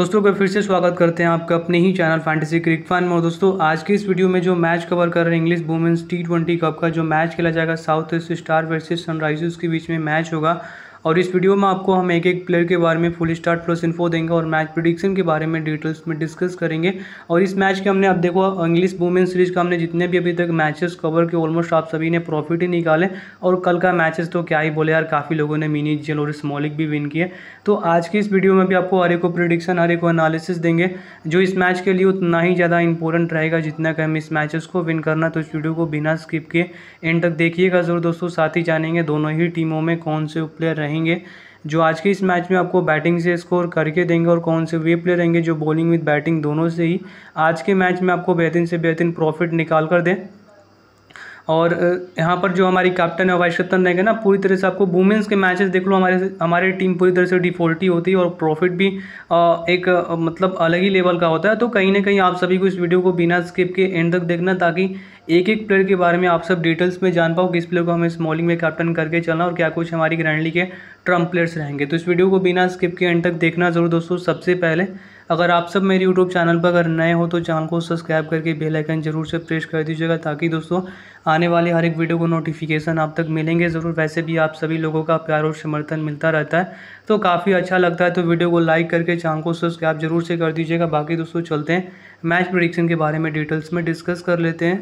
दोस्तों का फिर से स्वागत करते हैं आपका अपने ही चैनल फैंटेसी क्रिक फैन में और दोस्तों आज की इस वीडियो में जो मैच कवर कर रहे हैं English women's T twenty cup का जो मैच खेला जाएगा South East star versus Sunrisers के बीच में मैच होगा और इस वीडियो में आपको हम एक एक प्लेयर के बारे में फुल स्टार्ट प्लस इन्फो देंगे और मैच प्रिडिक्शन के बारे में डिटेल्स में डिस्कस करेंगे और इस मैच के हमने अब देखो इंग्लिश वुमेन सीरीज का हमने जितने भी अभी तक मैचेस कवर के ऑलमोस्ट आप सभी ने प्रॉफिट ही निकाले और कल का मैचेस तो क्या ही बोले यार काफ़ी लोगों ने मिनी जेल और स्मॉलिक भी विन किए तो आज की इस वीडियो में भी आपको हर एक को प्रिडिक्शन हर एक को एनालिसिस देंगे जो इस मैच के लिए उतना ही ज़्यादा इंपॉर्टेंट रहेगा जितना कि हम इस मैचेस को विन करना तो इस वीडियो को बिना स्किप किए एंड तक देखिएगा जरूर दोस्तों साथ ही जानेंगे दोनों ही टीमों में कौन से प्लेयर रहे रहेंगे जो आज के इस मैच में आपको बैटिंग से स्कोर करके देंगे और कौन से वे प्लेयर रहेंगे जो बॉलिंग विद बैटिंग दोनों से ही आज के मैच में आपको बेहतरीन से बेहतरीन प्रॉफिट निकाल कर दें और यहाँ पर जो हमारी कैप्टन है वाइस कैप्टन रहेंगे ना पूरी तरह से आपको वुमेंस के मैचेस देख लो हमारे हमारे टीम पूरी तरह से डिफॉल्टी होती है और प्रॉफिट भी एक मतलब अलग ही लेवल का होता है तो कहीं ना कहीं आप सभी को इस वीडियो को बिना स्किप के एंड तक देखना ताकि एक एक प्लेयर के बारे में आप सब डिटेल्स में जान पाओ किस प्लेयर को हमें स्मॉलिंग में कैप्टन करके चलना और क्या कुछ हमारी ग्रैंडली के ट्रम्प प्लेयर्स रहेंगे तो इस वीडियो को बिना स्किप के एंड तक देखना ज़रूर दोस्तों सबसे पहले अगर आप सब मेरे यूट्यूब चैनल पर अगर नए हो तो चैनल को सब्सक्राइब करके बेल आइकन जरूर से प्रेस कर दीजिएगा ताकि दोस्तों आने वाले हर एक वीडियो को नोटिफिकेशन आप तक मिलेंगे ज़रूर वैसे भी आप सभी लोगों का प्यार और समर्थन मिलता रहता है तो काफ़ी अच्छा लगता है तो वीडियो को लाइक करके चैनल को सब्सक्राइब जरूर से कर दीजिएगा बाकी दोस्तों चलते हैं मैच प्रोडिक्शन के बारे में डिटेल्स में डिस्कस कर लेते हैं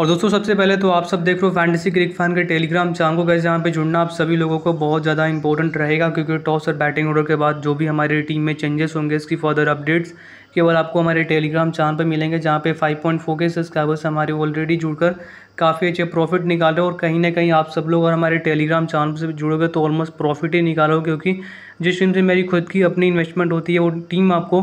और दोस्तों सबसे पहले तो आप सब देख रहे हो फैंटेसी क्रिक फैन के टेलीग्राम चैनल को कैसे यहाँ पे जुड़ना आप सभी लोगों को बहुत ज़्यादा इंपॉर्टेंट रहेगा क्योंकि टॉस और बैटिंग ऑर्डर के बाद जो भी हमारी टीम में चेंजेस होंगे इसकी फर्दर अपडेट्स केवल आपको हमारे टेलीग्राम चैनल पर मिलेंगे जहाँ पे 5.4 के सब्सक्राइबर्स हमारे ऑलरेडी जुड़कर काफ़ी अच्छे प्रॉफिट निकाल रहे हो और कहीं ना कहीं आप सब लोग और हमारे टेलीग्राम चैनल से जुड़ोगे तो ऑलमोस्ट प्रॉफिट ही निकालो क्योंकि जिस टीम से मेरी खुद की अपनी इन्वेस्टमेंट होती है वो टीम आपको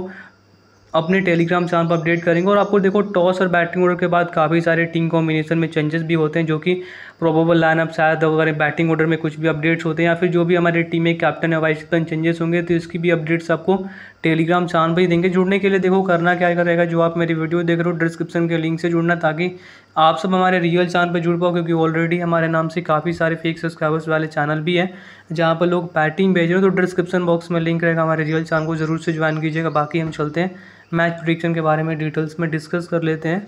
अपने टेलीग्राम चैनल पर अपडेट करेंगे और आपको देखो टॉस और बैटिंग ऑर्डर के बाद काफ़ी सारे टीम कॉम्बिनेशन में चेंजेस भी होते हैं जो कि प्रोबेबल लाइनअप शायद अगर बैटिंग ऑर्डर में कुछ भी अपडेट्स होते हैं या फिर जो भी हमारे टीम में कैप्टन या वाइस कैप्टन चेंजेस होंगे तो इसकी भी अपडेट्स आपको टेलीग्राम चैनल पर ही देंगे जुड़ने के लिए देखो करना क्या करेगा जो आप मेरी वीडियो देख रहे हो डिस्क्रिप्शन के लिंक से जुड़ना ताकि आप सब हमारे रियल चैनल पर जुड़ पाओ क्योंकि ऑलरेडी हमारे नाम से काफ़ी सारे फेक सब्सक्राइबर्स वाले चैनल भी हैं जहाँ पर लोग पैटिंग भेज रहे हैं तो डिस्क्रिप्शन बॉक्स में लिंक रहेगा हमारे रियल चैनल को ज़रूर से ज्वाइन कीजिएगा बाकी हम चलते हैं मैच प्रोडिक्शन के बारे में डिटेल्स में डिस्कस कर लेते हैं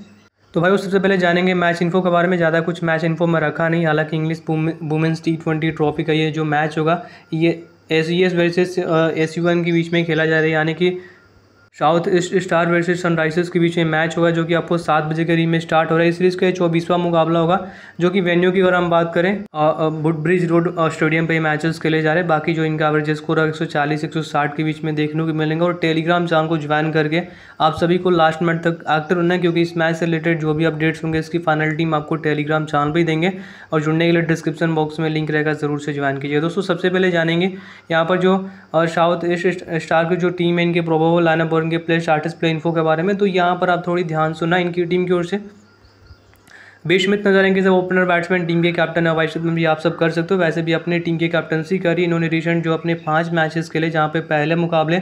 तो भाई सबसे पहले जानेंगे मैच इन्फो के बारे में ज़्यादा कुछ मैच इन्फो में रखा नहीं हालांकि English women's T twenty trophy का ये जो मैच होगा ये S E S versus S U N के बीच में खेला जा रहा है यानी कि South East star versus Sunrisers के बीच में मैच होगा जो कि आपको सात बजे के करीब में स्टार्ट हो रहा है इस सीरीज़ का चौबीसवा मुकाबला होगा जो कि वेन्यू की अगर हम बात करें वुडब्रिज रोड स्टेडियम पर मैचेस खेले जा रहे हैं बाकी जो इनका एवरेज स्कोर है एक सौ के बीच में देखने को मिलेंगे और टेलीग्राम चैनल को ज्वाइन करके आप सभी को लास्ट मिनट तक एक्टिव रहना है क्योंकि इस मैच से रिलेटेड जो भी अपडेट्स होंगे इसकी फाइनल टीम आपको टेलीग्राम चैनल पर ही देंगे और जुड़ने के लिए डिस्क्रिप्शन बॉक्स में लिंक रहेगा ज़रूर से ज्वाइन कीजिए दोस्तों सबसे पहले जानेंगे यहाँ पर जो साउथ ईस्ट स्टार की जो टीम है इनके प्रोबोबल लाइनअप और इनके प्लेस आर्टिस्ट प्ले इन्फो के बारे में तो यहाँ पर आप थोड़ी ध्यान सुना इनकी टीम की ओर से बेशमित नजर आएंगे जब ओपनर बैट्समैन टीम के कैप्टन है वाइस भी आप सब कर सकते हो वैसे भी अपने टीम के कैप्टनसी करी इन्होंने रिसेंट जो अपने पांच मैचेस खेले जहाँ पे पहले मुकाबले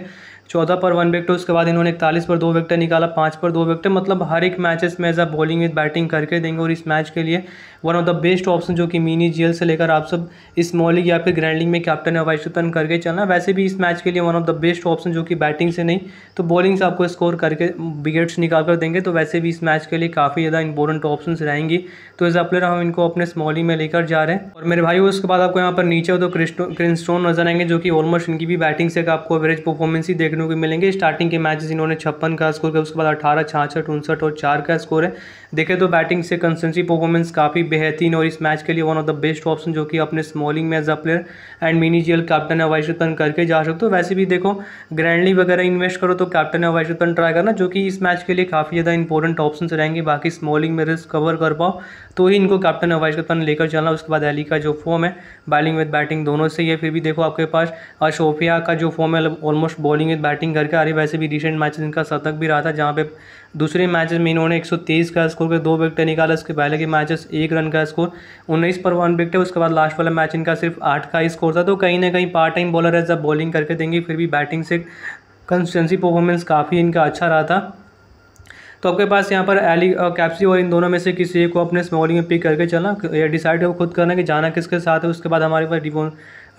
चौदह पर वन विकेट उसके बाद इन्होंने इकतालीस पर दो विकेट निकाला पाँच पर दो विकेट मतलब हर एक मैचेस में एज बॉलिंग विद बैटिंग करके देंगे और इस मैच के लिए one of the best option जो कि मिनी जीएल से लेकर आप सब इस मॉलिंग या फिर ग्रैंडिंग में कैप्टन है वाइस कैप्टन करके चलना वैसे भी इस मैच के लिए one of the best option जो कि बैटिंग से नहीं तो बॉलिंग से आपको स्कोर करके विकेट्स निकाल कर देंगे तो वैसे भी इस मैच के लिए काफ़ी ज़्यादा इंपॉर्टेंट ऑप्शन रहेंगी तो एज अ प्लेयर हम इनको अपने स्मॉलिंग में लेकर जा रहे हैं और मेरे भाई उसके बाद आपको यहाँ पर नीचे हो तो क्रिंस्टोन नजर आएंगे जो कि ऑलमोस्ट इनकी भी बैटिंग से आपको एवरेज परफॉर्मेंस ही देख देखने को मिलेंगे स्टार्टिंग के मैचेस इन्होंने छप्पन का स्कोर किया उसके बाद अठारह छाछठ उनसठ और चार का स्कोर है देखे तो बैटिंग से कंसेंसी परफॉर्मेंस काफ़ी बेहतरीन और इस मैच के लिए one of the best option जो कि अपने स्मॉलिंग में as a player and mini GL captain है वाइशरतन करके जा सकते हो वैसे भी देखो ग्रैंडली वगैरह इन्वेस्ट करो तो कैप्टन है वाइशरतन ट्राई करना जो कि इस मैच के लिए काफ़ी ज़्यादा इंपॉर्टेंट ऑप्शन रहेंगे बाकी स्मॉलिंग में रिस्क कवर कर पाओ तो ही इनको कैप्टन है वाइशरतन लेकर चलना उसके बाद अली का जो फॉर्म है बॉलिंग विद बैटिंग दोनों से ही है फिर भी देखो आपके पास अशोफिया का जो फॉर्म है ऑलमोस्ट बॉलिंग विद बैटिंग करके आ रही वैसे भी रिसेंट मैच इनका शतक भी रहा था जहाँ पे दूसरे मैचेस में इन्होंने तेईस का स्कोर कर दो विकटें निकाला उसके पहले के मैचेस एक रन का स्कोर 19 पर वन विकटे है उसके बाद लास्ट वाला मैच इनका सिर्फ आठ का ही स्कोर था तो कहीं ना कहीं पार्ट टाइम बॉलर है जब बॉलिंग करके देंगे फिर भी बैटिंग से कंसिस्टेंसी परफॉर्मेंस काफ़ी इनका अच्छा रहा था तो आपके पास यहाँ पर एली और कैप्सी और इन दोनों में से किसी एक को अपने स्मॉलिंग में पिक करके चलना या डिसाइड खुद करना कि जाना किसके साथ है उसके बाद हमारे पास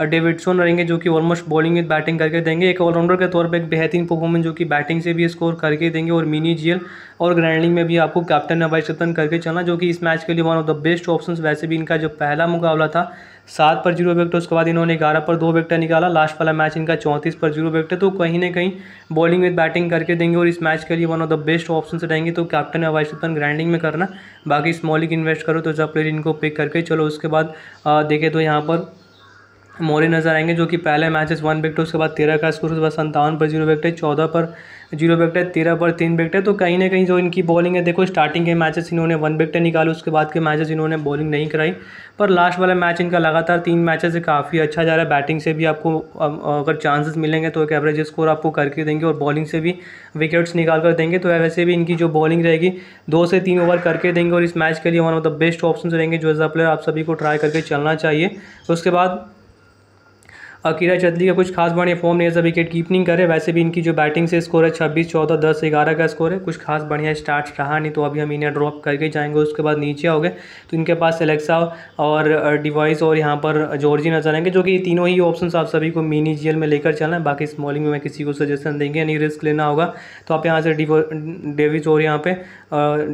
डेविडसन रहेंगे जो कि ऑलमोस्ट बॉलिंग विद बैटिंग करके देंगे एक ऑलराउंडर के तौर पर एक बेहतरीन परफॉर्मेंस जो कि बैटिंग से भी स्कोर करके देंगे और मिनी जीएल और ग्रैंडिंग में भी आपको कैप्टन या चतन करके चलना जो कि इस मैच के लिए one of the best option वैसे भी इनका जो पहला मुकाबला था सात पर जीरो विकेट उसके बाद इन्होंने ग्यारह पर दो विकेट निकाला लास्ट वाला मैच इनका चौंतीस पर जीरो विकेट तो कहीं ना कहीं बॉलिंग विद बैटिंग करके देंगे और इस मैच के लिए one of the best option रहेंगे तो कैप्टन या वाइस कैप्टन ग्राइंडिंग में करना बाकी स्मॉलिंग इन्वेस्ट करो तो जब प्लेयर इनको पिक करके चलो उसके बाद देखे तो यहाँ पर मोरे नजर आएंगे जो कि पहले मैचेस वन विकेट उसके बाद तेरह का स्कोर उसके बाद संतावन पर जीरो विकेट है चौदह पर जीरो विकेट है तेरह पर तीन विकेट है तो कहीं ना कहीं जो इनकी बॉलिंग है देखो स्टार्टिंग के मैचेस इन्होंने वन विकेट निकाली उसके बाद के मैचेस इन्होंने बॉलिंग नहीं कराई पर लास्ट वाला मैच इनका लगातार तीन मैचेस से काफ़ी अच्छा जा रहा है बैटिंग से भी आपको अगर चांसेस मिलेंगे तो एक एवरेज स्कोर आपको करके देंगे और बॉलिंग से भी विकेट्स निकाल कर देंगे तो वैसे भी इनकी जो बॉलिंग रहेगी दो से तीन ओवर करके देंगे और इस मैच के लिए one of the best option रहेंगे जो एज अ प्लेयर आप सभी को ट्राई करके चलना चाहिए उसके बाद अकीरा चदली का कुछ खास बढ़िया फॉर्म नहीं है विकेट कीपनिंग करे वैसे भी इनकी जो बैटिंग से स्कोर है छब्बीस चौदह दस ग्यारह का स्कोर है कुछ खास बढ़िया स्टार्ट रहा नहीं तो अभी हम इन्हें ड्रॉप करके जाएंगे उसके बाद नीचे हो तो इनके पास एलेक्सा और डिवाइस और यहाँ पर जॉर्जी नजर आएंगे जो कि तीनों ही ऑप्शन आप सभी को मिनी जी में लेकर चलना है बाकी स्मॉलिंग में मैं किसी को सजेशन देंगे यानी रिस्क लेना होगा तो आप यहाँ से डेविस और यहाँ पे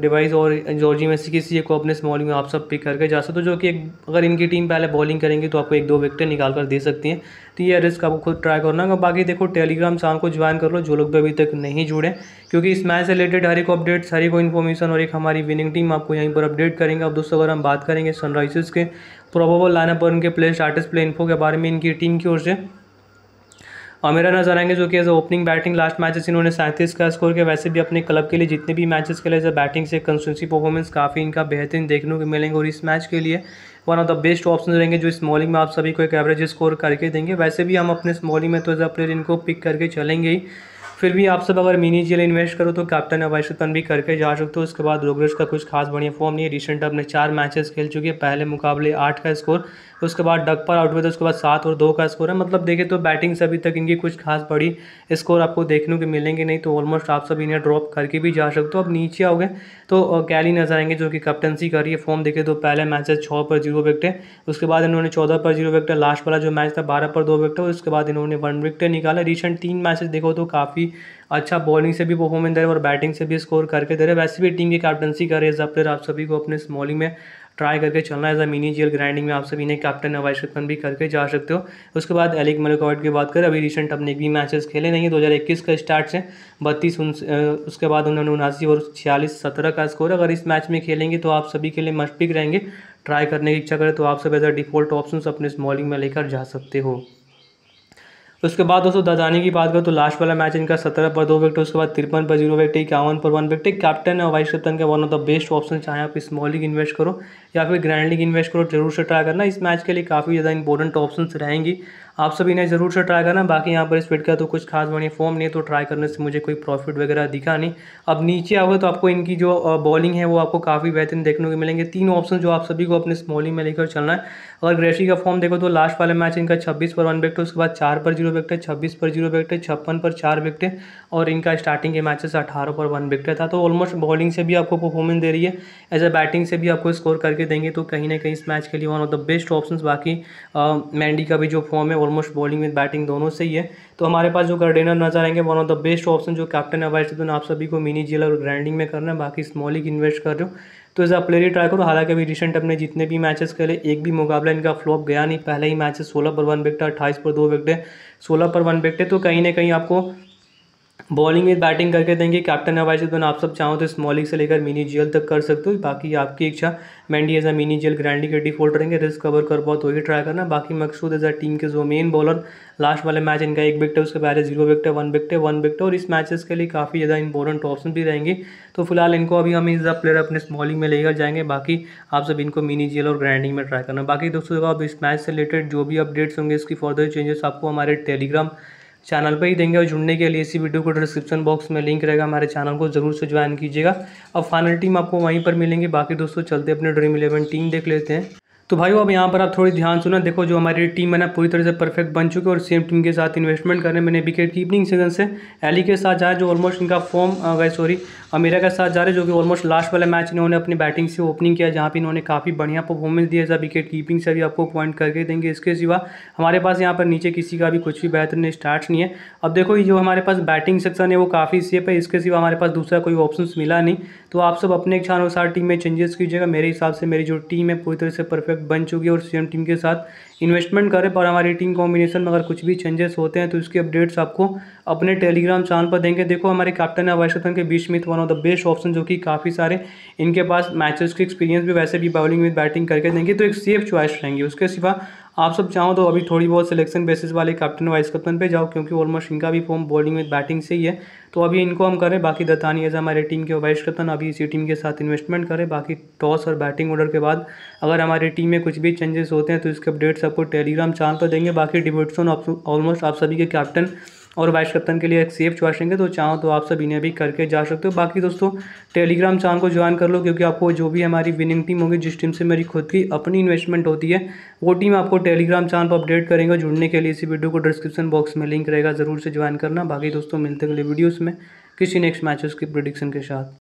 डिवाइस और जॉर्जी में से किसी को अपने स्मॉलिंग में आप सब पिक करके जा सकते हो जो कि अगर इनकी टीम पहले बॉलिंग करेंगी तो आपको एक दो विकेट निकाल कर दे सकती हैं तो ये रिस्क आपको खुद ट्राई करना होगा बाकी देखो टेलीग्राम शाम को ज्वाइन कर लो जो लोग भी अभी तक नहीं जुड़े क्योंकि इस मैच से रिलेटेड हर एक अपडेट्स हर एक इन्फॉर्मेशन और एक हमारी विनिंग टीम आपको यहीं पर अपडेट करेंगे अब दोस्तों अगर हम बात करेंगे सनराइजर्स के प्रोबेबल लाइनअप और उनके प्लेयर स्टार्टर्स प्ले इन्फो के बारे में इनकी टीम की ओर से अमेरा नजर आएंगे जो कि as opening batting last matches इन्होंने सैंतीस का स्कोर किया वैसे भी अपने क्लब के लिए जितने भी मैचेस खेले एज बैटिंग से कंसिस्टेंसी परफॉर्मेंस काफ़ी इनका बेहतरीन देखने को मिलेंगे और इस मैच के लिए one of the best option रहेंगे जो स्मॉलिंग में आप सभी को एक एवरेज स्कोर करके देंगे वैसे भी हम अपने स्मॉलिंग में तो एज अ प्लेयर इनको पिक करके चलेंगे ही फिर भी आप सब अगर मिनी जेल इन्वेस्ट करो तो कैप्टन अवैश रतन भी करके जा सकते हो उसके बाद रोगरेज का कुछ खास बढ़िया फॉर्म नहीं है रिसेंट अपने चार मैचेस खेल चुके हैं पहले मुकाबले आठ का स्कोर उसके बाद डक पर आउट हुए थे उसके बाद सात और दो का स्कोर है मतलब देखें तो बैटिंग से अभी तक इनकी कुछ खास बड़ी स्कोर आपको देखने को मिलेंगे नहीं तो ऑलमोस्ट आप सब इन्हें ड्रॉप करके भी जा सकते हो अब नीचे आओगे तो कैली नजर आएंगे जो कि कैप्टनसी कर रही है फॉर्म देखे तो पहले मैचेस छः पर जीरो विकटे उसके बाद इन्होंने चौदह पर जीरो विकटे लास्ट वाला जो मैच था बारह पर दो विकटें उसके बाद इन्होंने वन विकटे निकाला रिसेंट तीन मैचेस देखो तो काफ़ी काफ़ी अच्छा बॉलिंग से भी परफॉर्मेंस दे रहे और बैटिंग से भी स्कोर करके दे रहे वैसे भी टीम की कैप्टनसी कर रहे हैं जब फिर आप सभी को अपने स्मॉलिंग में ट्राई करके चलना एज अ मिनी जेल ग्राइंडिंग में आप सभी ने कैप्टन नवाज खतमन भी करके जा सकते हो उसके बाद एलिक मलिकॉट की बात करें अभी रिसेंट अपने भी मैचेस खेले नहीं है दो हज़ार इक्कीस का स्टार्ट से बत्तीस उसके बाद उन्होंने उनासी और छियालीस सत्रह का स्कोर अगर इस मैच में खेलेंगे तो आप सभी के लिए मस्ट पिक रहेंगे ट्राई करने की इच्छा करें तो आप सब एज अ डिफॉल्ट ऑप्शन अपने स्मॉलिंग में लेकर जा सकते हो उसके बाद दोस्तों दादानी की बात करें तो लास्ट वाला मैच इनका सत्रह पर दो विकेट उसके बाद तिरपन पर जीरो विकेट इक्यावन पर वन विकेट कैप्टन और वाइस कैप्टन का one of the best option चाहे आप स्मॉल लीग इन्वेस्ट करो या फिर ग्रैंड लीग इन्वेस्ट करो जरूर से ट्राई करना इस मैच के लिए काफ़ी ज़्यादा इंपॉर्टेंट ऑप्शन रहेंगी आप सभी इन्हें ज़रूर से ट्राई करना बाकी यहाँ पर इस पेट का तो कुछ खास बनी फॉर्म नहीं तो ट्राई करने से मुझे कोई प्रॉफिट वगैरह दिखा नहीं अब नीचे आओगे तो आपको इनकी जो बॉलिंग है वो आपको काफ़ी बेहतरीन देखने को मिलेंगे तीन ऑप्शन जो आप सभी को अपने स्मॉलिंग में लेकर चलना है अगर ग्रेसी का फॉर्म देखो तो लास्ट वाले मैच इनका छब्बीस पर वन विकेट उसके बाद चार पर जीरो विकेट है छब्बीस पर जीरो विकेट है छप्पन पर चार विकेट और इनका स्टार्टिंग के मैचेस अठारह पर वन विकेट था तो ऑलमोस्ट बॉलिंग से भी आपको परफॉर्मेंस दे रही है एज अ बैटिंग से भी आपको स्कोर करके देंगे तो कहीं ना कहीं इस मैच के लिए one of the best option बाकी मैंडी का भी जो फॉर्म है ऑलमोस्ट बॉलिंग विद बैटिंग दोनों से ही है तो हमारे पास जो गार्डेनर नजर आएंगे one of the best option जो कैप्टन है वाइस तो आप सभी को मिनी जेल और ग्राइंडिंग में करना है बाकी स्मॉल ही इन्वेस्ट कर रहे हो तो एज आ प्लेयर ही ट्राई करो हालांकि अभी रिसेंट अपने जितने भी मैचेस खेले एक भी मुकाबला इनका फ्लॉप गया नहीं पहले ही मैचेस सोलह पर वन विकेट अट्ठाईस पर दो विकेट सोलह पर वन विकेट तो कहीं ना कहीं आपको बॉलिंग विद बैटिंग करके देंगे कैप्टन है वाइस आप सब चाहो तो स्मॉल लीग से लेकर मिनी जीएल तक कर सकते हो बाकी आपकी इच्छा Mandy as a mini G ग्रैंडी के डिफॉल्ट रहेंगे रिस्क कवर कर बहुत तो ही ट्राई करना बाकी मकसूद एज अ टीम के जो मेन बॉलर लास्ट वाले मैच इनका एक विकट है उसके पहले जीरो विकट है वन विकट है वन विकट है और इस मैचेस के लिए काफ़ी ज़्यादा इंपॉर्टेंट ऑप्शन भी रहेंगे तो फिलहाल इनको अभी हम इस प्लेयर अपने स्मॉलिंग में लेकर जाएंगे बाकी आप सब इनको मिनी जीएल और ग्रैंडिंग में ट्राई करना बाकी दोस्तों अब इस मैच से रिलेटेड जो भी अपडेट्स होंगे इसकी फर्दर चेंजेस आपको हमारे टेलीग्राम चैनल पर ही देंगे और जुड़ने के लिए इसी वीडियो को डिस्क्रिप्शन बॉक्स में लिंक रहेगा हमारे चैनल को ज़रूर से ज्वाइन कीजिएगा और फाइनल टीम आपको वहीं पर मिलेंगे बाकी दोस्तों चलते अपने ड्रीम इलेवन टीम देख लेते हैं तो भाई अब यहाँ पर आप थोड़ी ध्यान सुना देखो जो हमारी टीम है ना पूरी तरह से परफेक्ट बन चुकी है और सेम टीम के साथ इन्वेस्टमेंट करने मैंने विकेट कीपिंग सीजन से एली के e साथ जाए जो ऑलमोस्ट इनका फॉर्म गए सॉरी अमीरा के साथ जा रहे जो कि ऑलमोस्ट लास्ट वाला मैच इन्होंने अपनी बैटिंग से ओपनिंग किया जहाँ पर इन्होंने काफ़ी बढ़िया परफॉर्मेंस दिया था विकेट कीपिंग से भी आपको पॉइंट करके देंगे इसके सिवा हमारे पास यहाँ पर नीचे किसी का भी कुछ भी बेहतरीन स्टार्ट नहीं है अब देखो जो हमारे पास बैटिंग सेक्शन है वो काफ़ी सेफ है इसके सिवा हमारे पास दूसरा कोई ऑप्शन मिला नहीं तो आप सब अपने इच्छा अनुसार टीम में चेंजेस कीजिएगा मेरे हिसाब से मेरी जो टीम है पूरी तरह से परफेक्ट बन चुकी है और सेम टीम के साथ इन्वेस्टमेंट करें पर हमारी टीम कॉम्बिनेशन में अगर कुछ भी चेंजेस होते हैं तो उसके अपडेट्स आपको अपने टेलीग्राम चैनल पर देंगे देखो हमारे कैप्टन है वैश्व के बीच में one of the best option जो कि काफ़ी सारे इनके पास मैचेस की एक्सपीरियंस भी वैसे भी बॉलिंग विद बैटिंग करके देंगे तो एक सेफ चॉइस रहेंगे उसके सिवा आप सब चाहो तो अभी थोड़ी बहुत सिलेक्शन बेसिस वाले कैप्टन वाइस कैप्टन पे जाओ क्योंकि ऑलमोस्ट इनका भी फॉर्म बॉलिंग विद बैटिंग से ही है तो अभी इनको हम करें बाकी दत्तानी एज हमारे टीम के वाइस कैप्टन अभी इसी टीम के साथ इन्वेस्टमेंट करें बाकी टॉस और बैटिंग ऑर्डर के बाद अगर हमारी टीम में कुछ भी चेंजेस होते हैं तो इसके अपडेट्स आपको टेलीग्राम चैनल पर देंगे बाकी डिबेट्स ऑलमोस्ट आप सभी के कैप्टन और वाइस कप्तान के लिए एक सेफ चॉइस रहेंगे तो चाहो तो आप सब इन्हें भी करके जा सकते हो बाकी दोस्तों टेलीग्राम चैनल को ज्वाइन कर लो क्योंकि आपको जो भी हमारी विनिंग टीम होगी जिस टीम से मेरी खुद की अपनी इन्वेस्टमेंट होती है वो टीम आपको टेलीग्राम चैनल पर अपडेट करेंगे जुड़ने के लिए इसी वीडियो को डिस्क्रिप्शन बॉक्स में लिंक रहेगा ज़रूर से ज्वाइन करना बाकी दोस्तों मिलते अगले वीडियोज़ में किसी नेक्स्ट मैचेस की प्रोडिक्शन के साथ